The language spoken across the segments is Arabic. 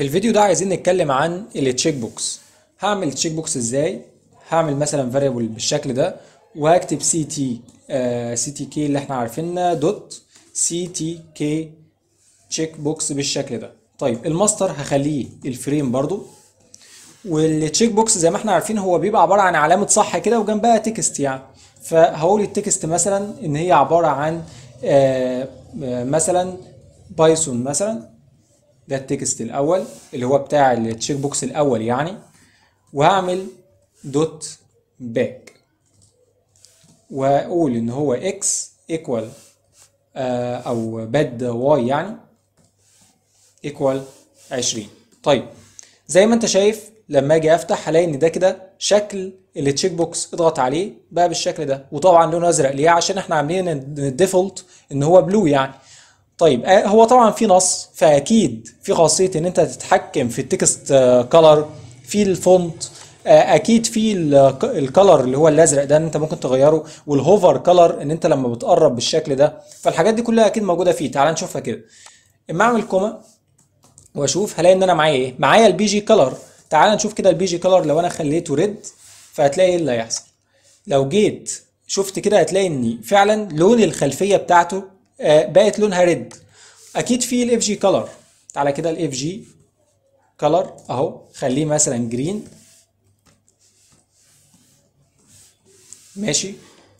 في الفيديو ده عايزين نتكلم عن التشيك بوكس هعمل تشيك بوكس ازاي هعمل مثلا فاريبل بالشكل ده وهكتب سي تي سي تي كي اللي احنا عارفينه دوت سي تي كي تشيك بوكس بالشكل ده طيب الماستر هخليه الفريم برضو والتشيك بوكس زي ما احنا عارفين هو بيبقى عباره عن علامه صح كده وجنبها تكست يعني فهقول التكست مثلا ان هي عباره عن آآ آه، آآ آه، مثلا بايثون مثلا ده التكست الاول اللي هو بتاع التشيك بوكس الاول يعني وهعمل دوت باك واقول ان هو اكس ايكوال آه، او باد واي يعني ايكوال 20 طيب زي ما انت شايف لما اجي افتح هلاقي ان ده كده شكل التشيك بوكس اضغط عليه بقى بالشكل ده وطبعا لونه ازرق ليه عشان احنا عاملين الديفولت ان هو بلو يعني طيب آه، هو طبعا في نص فاكيد في خاصيه ان انت تتحكم في التكست كلر آه، في الفونت آه، اكيد في الكلر اللي هو الازرق ده ان انت ممكن تغيره والهوفر كلر ان انت لما بتقرب بالشكل ده فالحاجات دي كلها اكيد موجوده فيه تعال نشوفها كده اما اعمل كوما واشوف هلاقي ان انا معايا ايه معايا البي جي كلر تعال نشوف كده البي جي كلر لو انا خليته ريد فهتلاقي ايه اللي هيحصل لو جيت شفت كده هتلاقي ان فعلا لون الخلفيه بتاعته آه، بقت لونها ريد اكيد في الاف جي كلر تعالى كده الاف جي كلر اهو خليه مثلا جرين ماشي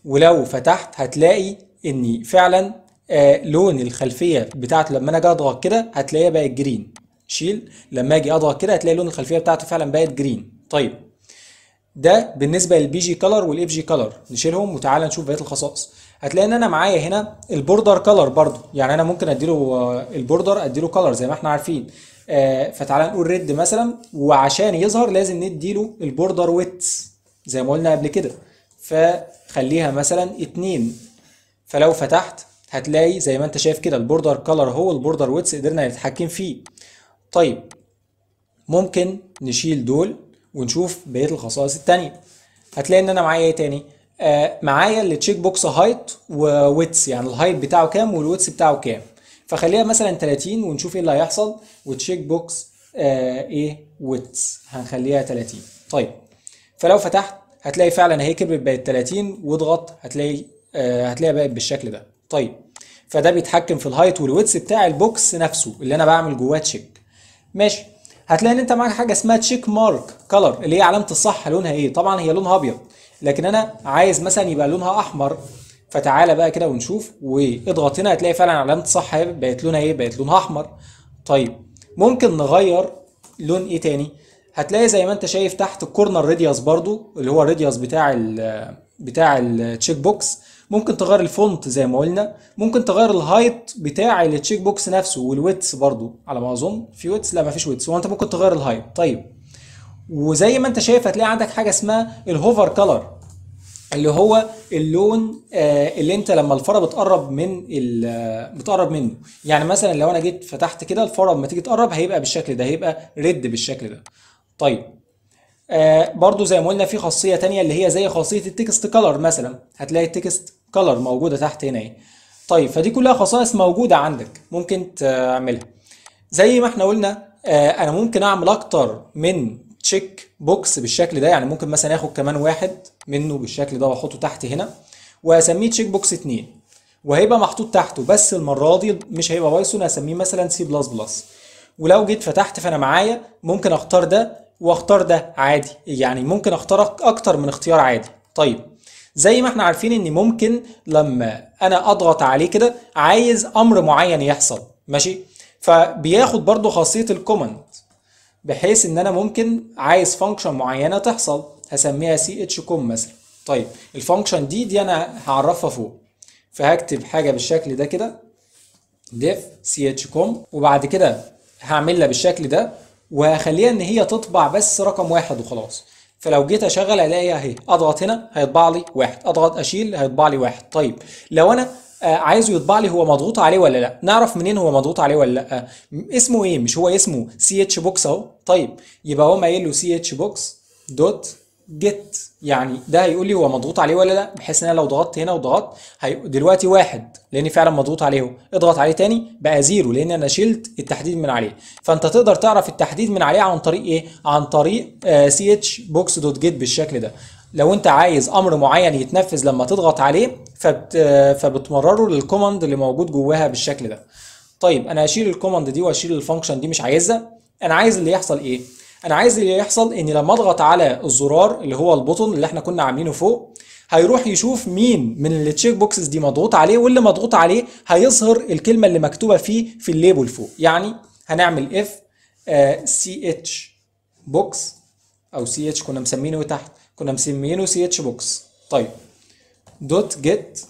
ولو فتحت هتلاقي ان فعلا آه لون الخلفيه بتاعته لما انا اجي اضغط كده هتلاقيها بقت جرين شيل لما اجي اضغط كده هتلاقي لون الخلفيه بتاعته فعلا بقت جرين طيب ده بالنسبه للبي جي كلر والاف جي كلر نشيلهم وتعالى نشوف بقيه الخصائص هتلاقي ان انا معايا هنا البوردر كلر برضو يعني انا ممكن اديله آه، البوردر اديله كلر زي ما احنا عارفين آه، فتعالى نقول ريد مثلا وعشان يظهر لازم نديله البوردر ويتس زي ما قلنا قبل كده فخليها مثلا اتنين فلو فتحت هتلاقي زي ما انت شايف كده البوردر كلر هو البوردر ويتس قدرنا نتحكم فيه طيب ممكن نشيل دول ونشوف بقيه الخصائص التانية هتلاقي ان انا معايا ايه تاني آه، معايا التشيك بوكس هايت وويتس يعني الهايت بتاعه كام والويتس بتاعه كام فخليها مثلا 30 ونشوف ايه اللي هيحصل وتشيك بوكس آه ايه ويتس هنخليها 30 طيب فلو فتحت هتلاقي فعلا هي كبرت بقت 30 واضغط هتلاقي آه هتلاقيها بقت بالشكل ده طيب فده بيتحكم في الهايت والويتس بتاع البوكس نفسه اللي انا بعمل جواه تشيك ماشي هتلاقي ان انت معاك حاجه اسمها تشيك مارك كلر اللي هي علامه الصح لونها ايه طبعا هي لونها ابيض لكن انا عايز مثلا يبقى لونها احمر فتعالى بقى كده ونشوف واضغط هنا هتلاقي فعلا علامه صح بقت لونها ايه بقت لونها احمر طيب ممكن نغير لون ايه تاني هتلاقي زي ما انت شايف تحت الكورنر راديوس برضو اللي هو الراديوس بتاع الـ بتاع التشيك بوكس ممكن تغير الفونت زي ما قلنا ممكن تغير الهايت بتاع التشيك بوكس نفسه والويتس برضو على ما اظن في ويتس لا ما فيش ويتس هو انت ممكن تغير الهايت طيب وزي ما انت شايف هتلاقي عندك حاجه اسمها الهوفر كلر اللي هو اللون آه، اللي انت لما الفاره بتقرب من آه، بتقرب منه يعني مثلا لو انا جيت فتحت كده الفاره لما تيجي تقرب هيبقى بالشكل ده هيبقى ريد بالشكل ده طيب آه برضو زي ما قلنا في خاصيه تانية اللي هي زي خاصيه التكست كلر مثلا هتلاقي التكست كلر موجوده تحت هنا طيب فدي كلها خصائص موجوده عندك ممكن تعملها زي ما احنا قلنا آه انا ممكن اعمل اكتر من تشيك بوكس بالشكل ده يعني ممكن مثلا اخد كمان واحد منه بالشكل ده واحطه تحت هنا واسميه تشيك بوكس 2 وهيبقى محطوط تحته بس المره دي مش هيبقى بايثون هسميه مثلا سي بلس بلس ولو جيت فتحت فانا معايا ممكن اختار ده واختار ده عادي يعني ممكن اختار اكتر من اختيار عادي طيب زي ما احنا عارفين ان ممكن لما انا اضغط عليه كده عايز امر معين يحصل ماشي فبياخد برضو خاصيه الكوماند بحيث ان انا ممكن عايز فانكشن معينه تحصل هسميها سي اتش كوم مثلا طيب الفانكشن دي دي انا هعرفها فوق فهكتب حاجه بالشكل ده كده ديف سي اتش كوم وبعد كده هعملها بالشكل ده وهخليها ان هي تطبع بس رقم واحد وخلاص فلو جيت اشغل الاقي اهي اضغط هنا هيطبع لي واحد اضغط اشيل هيطبع لي واحد طيب لو انا آه، عايزه يطبع لي هو مضغوط عليه ولا لا نعرف منين هو مضغوط عليه ولا لا آه، اسمه ايه مش هو اسمه سي اتش بوكس اهو طيب يبقى هو قايل له سي اتش بوكس دوت جيت يعني ده هيقول لي هو مضغوط عليه ولا لا بحيث ان انا لو ضغطت هنا وضغطت هي... دلوقتي واحد لان فعلا مضغوط عليه اهو اضغط عليه تاني بقى زيرو لان انا شلت التحديد من عليه فانت تقدر تعرف التحديد من عليه عن طريق ايه عن طريق سي اتش بوكس دوت جيت بالشكل ده لو انت عايز امر معين يتنفذ لما تضغط عليه فبت... فبتمرره للكوماند اللي موجود جواها بالشكل ده طيب انا هشيل الكوماند دي واشيل الفانكشن دي مش عايزها انا عايز اللي يحصل ايه انا عايز اللي يحصل ان لما اضغط على الزرار اللي هو البوتن اللي احنا كنا عاملينه فوق هيروح يشوف مين من التشيك بوكسز دي مضغوط عليه واللي مضغوط عليه هيظهر الكلمه اللي مكتوبه فيه في الليبل فوق يعني هنعمل اف سي اتش بوكس او سي اتش كنا مسمينه إيه تحت كنا مسمينه سي اتش بوكس طيب دوت جيت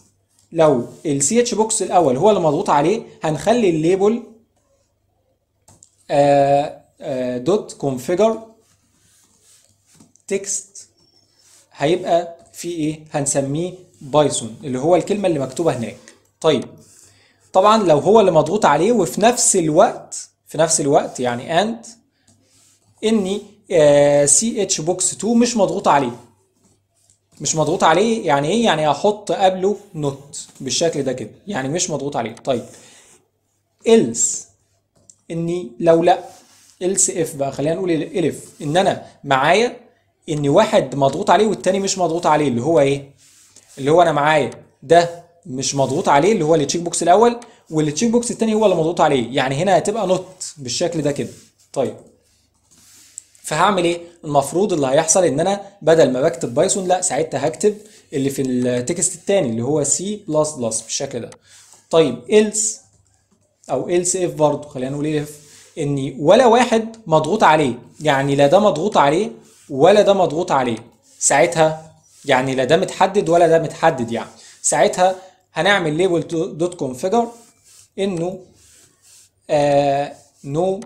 لو السي اتش بوكس الاول هو اللي مضغوط عليه هنخلي الليبل آه، آه، دوت كونفيجر تكست هيبقى فيه ايه هنسميه بايثون اللي هو الكلمه اللي مكتوبه هناك طيب طبعا لو هو اللي مضغوط عليه وفي نفس الوقت في نفس الوقت يعني اند اني سي اتش بوكس 2 مش مضغوط عليه مش مضغوط عليه يعني ايه يعني احط قبله نوت بالشكل ده كده يعني مش مضغوط عليه طيب إلس اني لو لا إلس اف بقى خلينا نقول الف ان انا معايا ان واحد مضغوط عليه والتاني مش مضغوط عليه اللي هو ايه اللي هو انا معايا ده مش مضغوط عليه اللي هو التشيك بوكس الاول والتشيك بوكس التاني هو اللي مضغوط عليه يعني هنا هتبقى نوت بالشكل ده كده طيب فهعمل ايه المفروض اللي هيحصل ان انا بدل ما بكتب بايثون لا ساعتها هكتب اللي في التكست الثاني اللي هو سي بلس بلس بالشكل ده طيب إلس او إلس اف برضه خلينا نقول اف ان ولا واحد مضغوط عليه يعني لا ده مضغوط عليه ولا ده مضغوط عليه ساعتها يعني لا ده متحدد ولا ده متحدد يعني ساعتها هنعمل ليبل دوت كونفيجر انه آه نو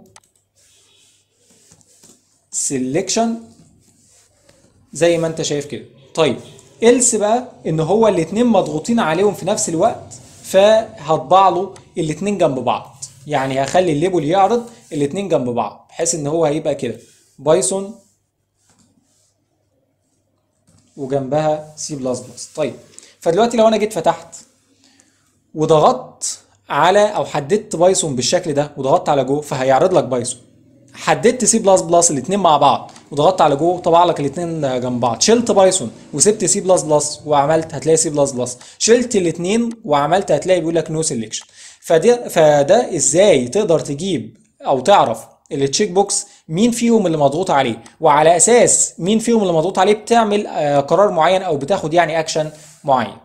سيلكشن زي ما انت شايف كده طيب إلس بقى ان هو الاثنين مضغوطين عليهم في نفس الوقت فهطبع له الاثنين جنب بعض يعني هخلي الليبل يعرض الاثنين جنب بعض بحيث ان هو هيبقى كده بايثون وجنبها سي بلس بلس طيب فدلوقتي لو انا جيت فتحت وضغطت على او حددت بايثون بالشكل ده وضغطت على جو فهيعرض لك بايثون حددت سي بلس بلس الاثنين مع بعض وضغطت على جوه طبع لك الاثنين جنب بعض شلت بايثون وسبت سي بلس بلس وعملت هتلاقي سي بلس بلس شلت الاثنين وعملت هتلاقي بيقول لك نو سيلكشن فده فده ازاي تقدر تجيب او تعرف التشيك بوكس مين فيهم اللي مضغوط عليه وعلى اساس مين فيهم اللي مضغوط عليه بتعمل آه، قرار معين او بتاخد يعني اكشن معين